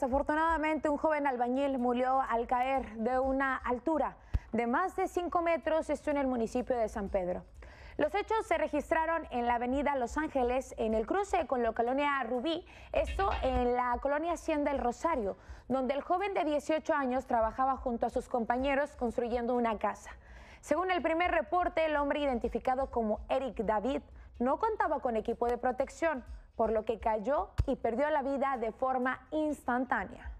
Desafortunadamente, un joven albañil murió al caer de una altura de más de 5 metros, esto en el municipio de San Pedro. Los hechos se registraron en la avenida Los Ángeles, en el cruce con la colonia Rubí, esto en la colonia Hacienda del Rosario, donde el joven de 18 años trabajaba junto a sus compañeros construyendo una casa. Según el primer reporte, el hombre identificado como Eric David no contaba con equipo de protección, por lo que cayó y perdió la vida de forma instantánea.